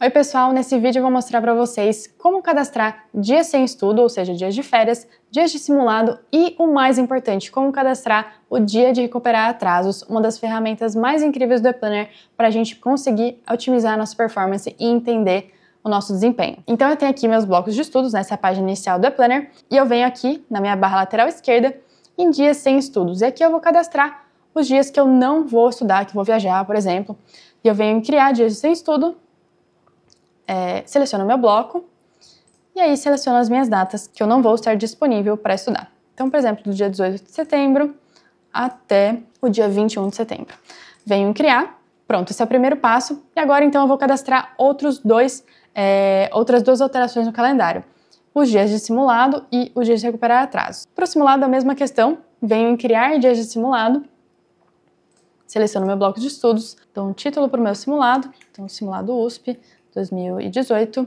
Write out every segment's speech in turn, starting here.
Oi pessoal, nesse vídeo eu vou mostrar para vocês como cadastrar dias sem estudo, ou seja, dias de férias, dias de simulado e o mais importante, como cadastrar o dia de recuperar atrasos, uma das ferramentas mais incríveis do Planner para a gente conseguir otimizar a nossa performance e entender o nosso desempenho. Então eu tenho aqui meus blocos de estudos, nessa página inicial do Planner e eu venho aqui na minha barra lateral esquerda em dias sem estudos, e aqui eu vou cadastrar os dias que eu não vou estudar, que vou viajar, por exemplo, e eu venho criar dias sem estudo é, seleciono meu bloco e aí seleciono as minhas datas que eu não vou estar disponível para estudar. Então, por exemplo, do dia 18 de setembro até o dia 21 de setembro. Venho em criar, pronto, esse é o primeiro passo. E agora, então, eu vou cadastrar outros dois, é, outras duas alterações no calendário. Os dias de simulado e os dias de recuperar atraso. Para o simulado, a mesma questão. Venho em criar dias de simulado seleciono meu bloco de estudos, dou um título para o meu simulado, então simulado USP, 2018,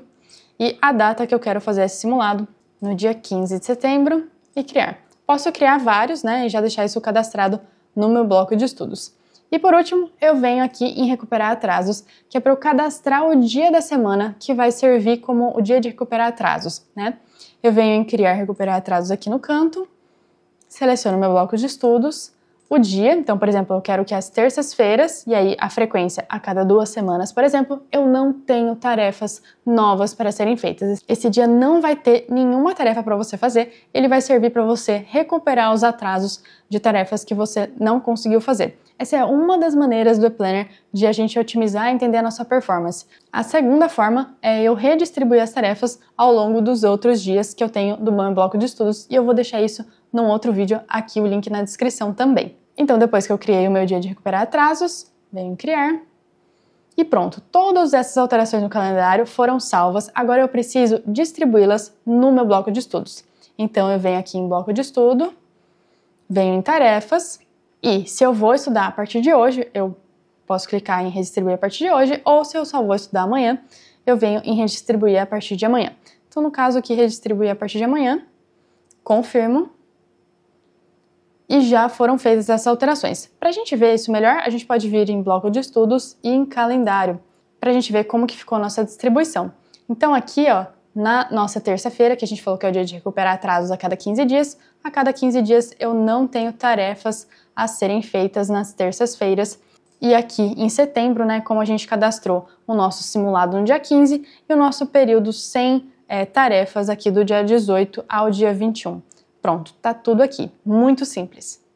e a data que eu quero fazer esse simulado, no dia 15 de setembro, e criar. Posso criar vários, né, e já deixar isso cadastrado no meu bloco de estudos. E por último, eu venho aqui em recuperar atrasos, que é para eu cadastrar o dia da semana que vai servir como o dia de recuperar atrasos, né? Eu venho em criar recuperar atrasos aqui no canto, seleciono meu bloco de estudos, o dia. Então, por exemplo, eu quero que as terças-feiras, e aí a frequência a cada duas semanas, por exemplo, eu não tenho tarefas novas para serem feitas. Esse dia não vai ter nenhuma tarefa para você fazer, ele vai servir para você recuperar os atrasos de tarefas que você não conseguiu fazer. Essa é uma das maneiras do e-planner de a gente otimizar e entender a nossa performance. A segunda forma é eu redistribuir as tarefas ao longo dos outros dias que eu tenho do meu bloco de estudos e eu vou deixar isso num outro vídeo aqui o link na descrição também. Então, depois que eu criei o meu dia de recuperar atrasos, venho criar. E pronto, todas essas alterações no calendário foram salvas, agora eu preciso distribuí-las no meu bloco de estudos. Então, eu venho aqui em bloco de estudo, venho em tarefas, e se eu vou estudar a partir de hoje, eu posso clicar em redistribuir a partir de hoje, ou se eu só vou estudar amanhã, eu venho em redistribuir a partir de amanhã. Então, no caso aqui, redistribuir a partir de amanhã, confirmo, e já foram feitas essas alterações. Para a gente ver isso melhor, a gente pode vir em bloco de estudos e em calendário, para a gente ver como que ficou a nossa distribuição. Então aqui, ó, na nossa terça-feira, que a gente falou que é o dia de recuperar atrasos a cada 15 dias, a cada 15 dias eu não tenho tarefas a serem feitas nas terças-feiras. E aqui em setembro, né, como a gente cadastrou o nosso simulado no dia 15 e o nosso período sem é, tarefas aqui do dia 18 ao dia 21. Pronto, tá tudo aqui. Muito simples.